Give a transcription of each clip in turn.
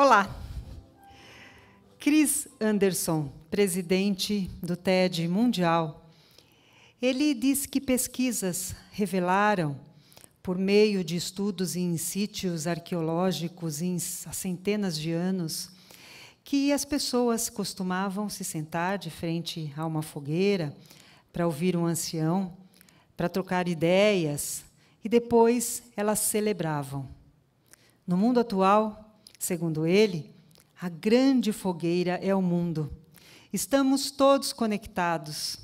Olá. Chris Anderson, presidente do TED Mundial, ele diz que pesquisas revelaram, por meio de estudos em sítios arqueológicos em, há centenas de anos, que as pessoas costumavam se sentar de frente a uma fogueira para ouvir um ancião, para trocar ideias, e depois elas celebravam. No mundo atual, Segundo ele, a grande fogueira é o mundo. Estamos todos conectados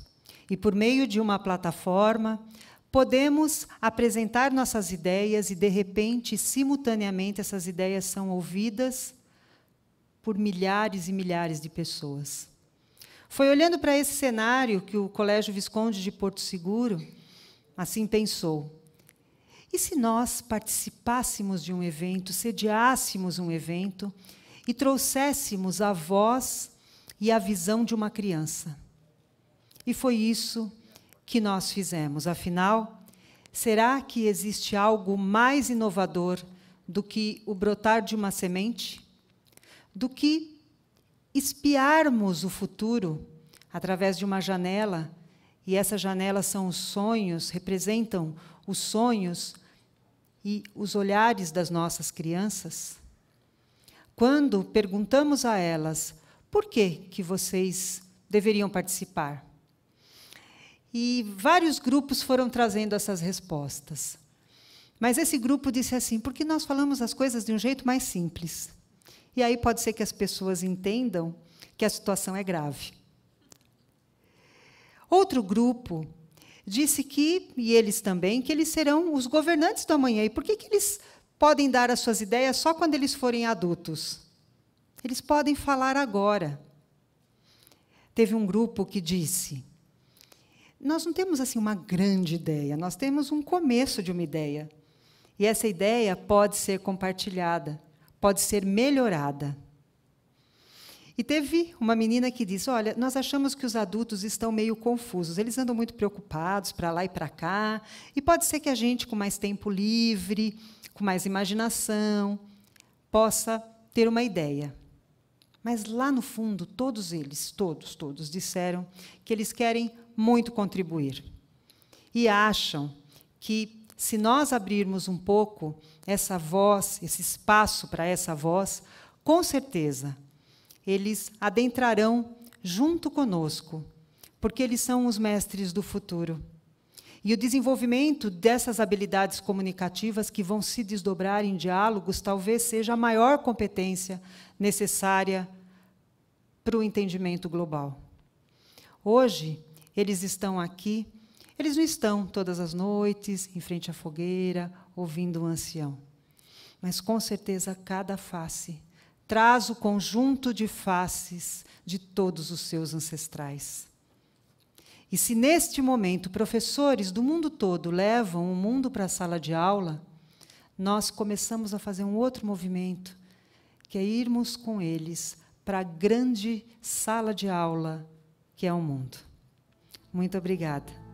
e, por meio de uma plataforma, podemos apresentar nossas ideias e, de repente, simultaneamente, essas ideias são ouvidas por milhares e milhares de pessoas. Foi olhando para esse cenário que o Colégio Visconde de Porto Seguro assim pensou: e se nós participássemos de um evento, sediássemos um evento e trouxéssemos a voz e a visão de uma criança? E foi isso que nós fizemos. Afinal, será que existe algo mais inovador do que o brotar de uma semente? Do que espiarmos o futuro através de uma janela? E essas janelas são os sonhos, representam os sonhos e os olhares das nossas crianças? Quando perguntamos a elas por que, que vocês deveriam participar? E vários grupos foram trazendo essas respostas. Mas esse grupo disse assim: porque nós falamos as coisas de um jeito mais simples. E aí pode ser que as pessoas entendam que a situação é grave. Outro grupo disse que, e eles também, que eles serão os governantes do amanhã. E por que, que eles podem dar as suas ideias só quando eles forem adultos? Eles podem falar agora. Teve um grupo que disse: Nós não temos assim uma grande ideia, nós temos um começo de uma ideia. E essa ideia pode ser compartilhada, pode ser melhorada. E teve uma menina que disse: Olha, nós achamos que os adultos estão meio confusos, eles andam muito preocupados para lá e para cá, e pode ser que a gente, com mais tempo livre, com mais imaginação, possa ter uma ideia. Mas lá no fundo, todos eles, todos, todos, disseram que eles querem muito contribuir. E acham que se nós abrirmos um pouco essa voz, esse espaço para essa voz, com certeza eles adentrarão junto conosco, porque eles são os mestres do futuro. E o desenvolvimento dessas habilidades comunicativas que vão se desdobrar em diálogos talvez seja a maior competência necessária para o entendimento global. Hoje, eles estão aqui, eles não estão todas as noites em frente à fogueira ouvindo o um ancião, mas com certeza cada face traz o conjunto de faces de todos os seus ancestrais. E se neste momento professores do mundo todo levam o mundo para a sala de aula, nós começamos a fazer um outro movimento, que é irmos com eles para a grande sala de aula que é o mundo. Muito obrigada.